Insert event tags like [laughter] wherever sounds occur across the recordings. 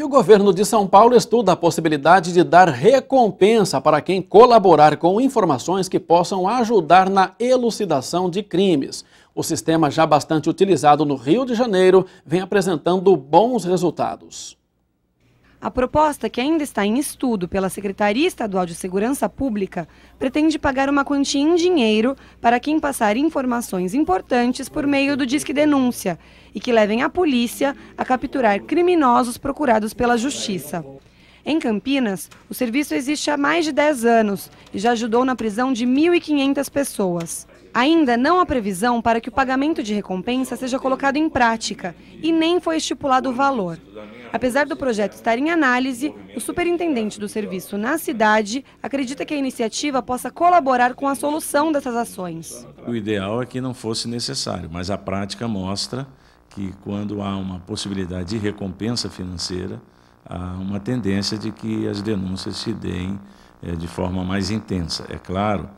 E o governo de São Paulo estuda a possibilidade de dar recompensa para quem colaborar com informações que possam ajudar na elucidação de crimes. O sistema, já bastante utilizado no Rio de Janeiro, vem apresentando bons resultados. A proposta, que ainda está em estudo pela Secretaria Estadual de Segurança Pública, pretende pagar uma quantia em dinheiro para quem passar informações importantes por meio do Disque Denúncia e que levem a polícia a capturar criminosos procurados pela Justiça. Em Campinas, o serviço existe há mais de 10 anos e já ajudou na prisão de 1.500 pessoas. Ainda não há previsão para que o pagamento de recompensa seja colocado em prática e nem foi estipulado o valor. Apesar do projeto estar em análise, o superintendente do serviço na cidade acredita que a iniciativa possa colaborar com a solução dessas ações. O ideal é que não fosse necessário, mas a prática mostra que quando há uma possibilidade de recompensa financeira, há uma tendência de que as denúncias se deem eh, de forma mais intensa. É claro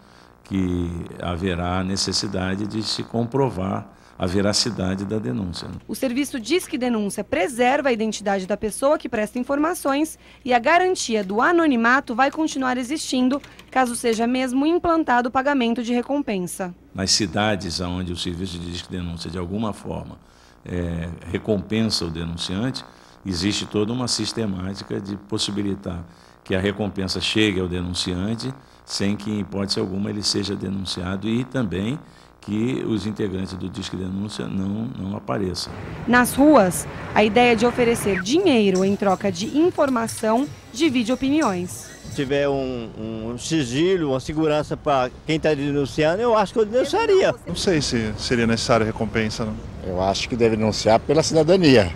que haverá necessidade de se comprovar a veracidade da denúncia. Né? O serviço diz que denúncia preserva a identidade da pessoa que presta informações e a garantia do anonimato vai continuar existindo caso seja mesmo implantado o pagamento de recompensa. Nas cidades onde o serviço diz que denúncia de alguma forma é, recompensa o denunciante, existe toda uma sistemática de possibilitar que a recompensa chegue ao denunciante sem que, em hipótese alguma, ele seja denunciado e também que os integrantes do Disque Denúncia não, não apareçam. Nas ruas, a ideia de oferecer dinheiro em troca de informação divide opiniões. Se tiver um, um sigilo, uma segurança para quem está denunciando, eu acho que eu denunciaria. Não sei se seria necessária recompensa. Não. Eu acho que deve denunciar pela cidadania.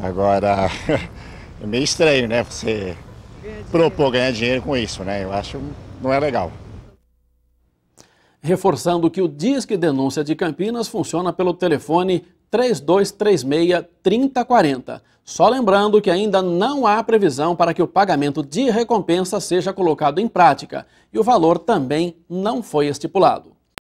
Agora, [laughs] é meio estranho, né? Você propor ganhar dinheiro com isso, né? Eu acho não é legal. Reforçando que o Disque Denúncia de Campinas funciona pelo telefone 3236 3040. Só lembrando que ainda não há previsão para que o pagamento de recompensa seja colocado em prática e o valor também não foi estipulado.